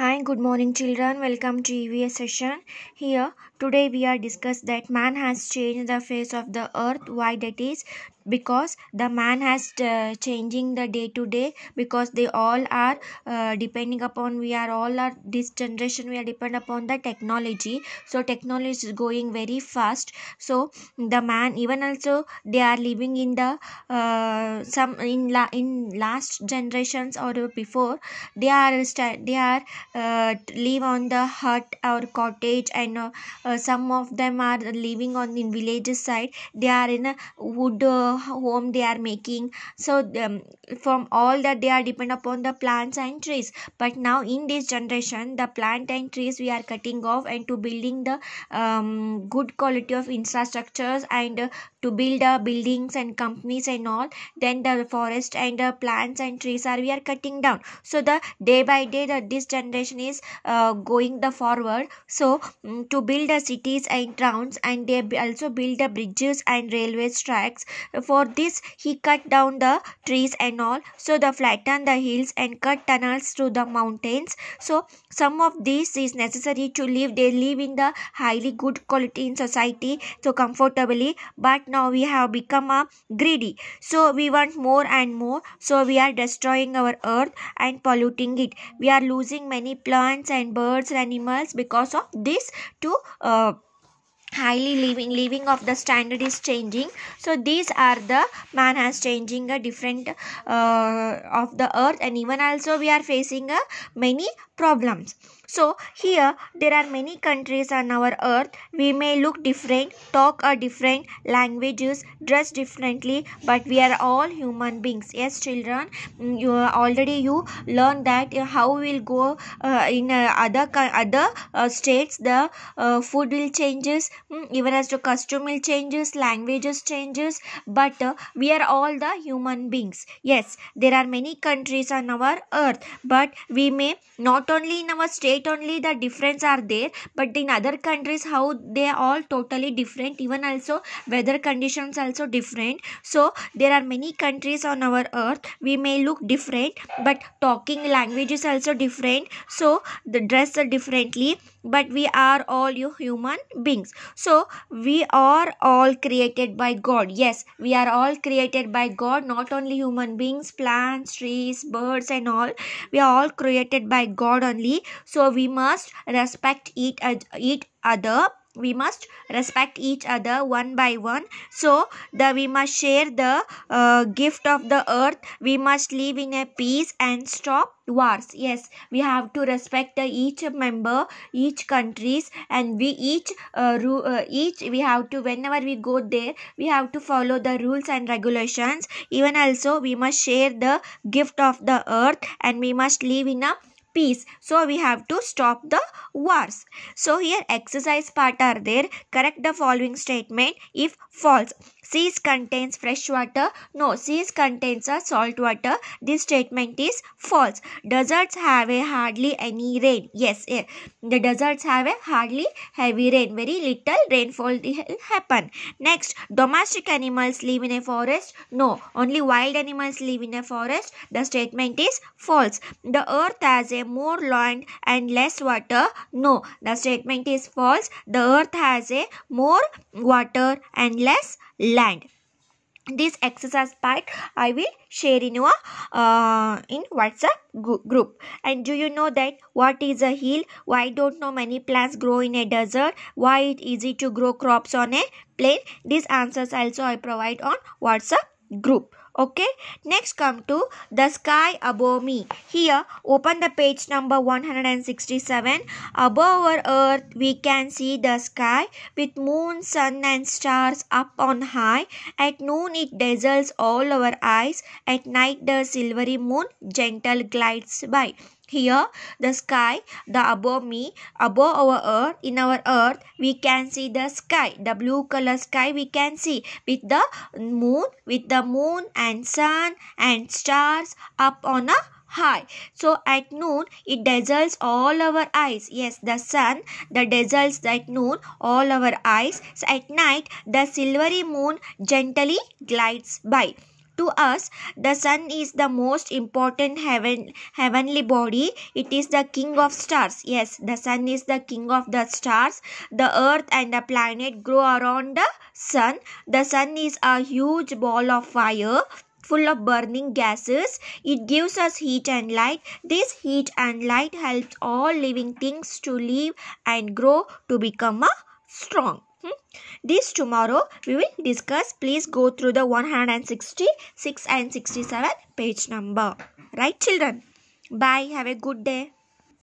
Hi and good morning children welcome to EVS session here today we are discuss that man has changed the face of the earth why that is because the man has uh, changing the day to day because they all are uh, depending upon we are all are this generation we are depend upon the technology so technology is going very fast so the man even also they are living in the uh, some in la in last generations or before they are they are uh, uh, live on the hut or cottage and uh, uh, some of them are living on the villages side they are in a wood home they are making so um, from all that they are depend upon the plants and trees but now in this generation the plant and trees we are cutting off and to building the um, good quality of infrastructures and to build uh, buildings and companies and all then the forest and the plants and trees are we are cutting down so the day by day the this generation is uh, going the forward so um, to build the cities and towns and they also build the bridges and railway tracks for this he cut down the trees and all so the flatten the hills and cut tunnels through the mountains so some of this is necessary to live they live in the highly good quality in society so comfortably but now we have become a greedy so we want more and more so we are destroying our earth and polluting it we are losing many plants and birds and animals because of this to uh, highly living living of the standard is changing so these are the man has changing a different uh, of the earth and even also we are facing a many problems so here there are many countries on our earth. We may look different, talk a different languages, dress differently, but we are all human beings. Yes, children, mm, you already you learn that uh, how we'll go uh, in uh, other other uh, states. The uh, food will changes, mm, even as the costume will changes, languages changes, but uh, we are all the human beings. Yes, there are many countries on our earth, but we may not only in our state only the difference are there but in other countries how they are all totally different even also weather conditions also different so there are many countries on our earth we may look different but talking languages also different so the dress are differently but we are all you human beings so we are all created by god yes we are all created by god not only human beings plants trees birds and all we are all created by god only so we must respect each, each other we must respect each other one by one so the we must share the uh, gift of the earth we must live in a peace and stop wars yes we have to respect each member each countries and we each uh, ru- uh, each we have to whenever we go there we have to follow the rules and regulations even also we must share the gift of the earth and we must live in a peace. So we have to stop the wars. So here exercise part are there. Correct the following statement if false. Seas contains fresh water. No, seas contains a salt water. This statement is false. Deserts have a hardly any rain. Yes, eh, the deserts have a hardly heavy rain. Very little rainfall will happen. Next, domestic animals live in a forest. No, only wild animals live in a forest. The statement is false. The earth has a more land and less water. No, the statement is false. The earth has a more water and less land gland this exercise part i will share in your uh, in whatsapp group and do you know that what is a hill why don't know many plants grow in a desert why it easy to grow crops on a plain these answers also i provide on whatsapp group okay next come to the sky above me here open the page number 167 above our earth we can see the sky with moon sun and stars up on high at noon it dazzles all our eyes at night the silvery moon gentle glides by here the sky the above me above our earth in our earth we can see the sky the blue color sky we can see with the moon with the moon and sun and stars up on a high. So at noon it dazzles all our eyes. Yes, the sun the dazzles at noon all our eyes. So at night the silvery moon gently glides by. To us, the sun is the most important heaven, heavenly body. It is the king of stars. Yes, the sun is the king of the stars. The earth and the planet grow around the sun. The sun is a huge ball of fire full of burning gases. It gives us heat and light. This heat and light helps all living things to live and grow to become a strong. This tomorrow we will discuss. Please go through the 166 and 67 page number. Right children? Bye. Have a good day.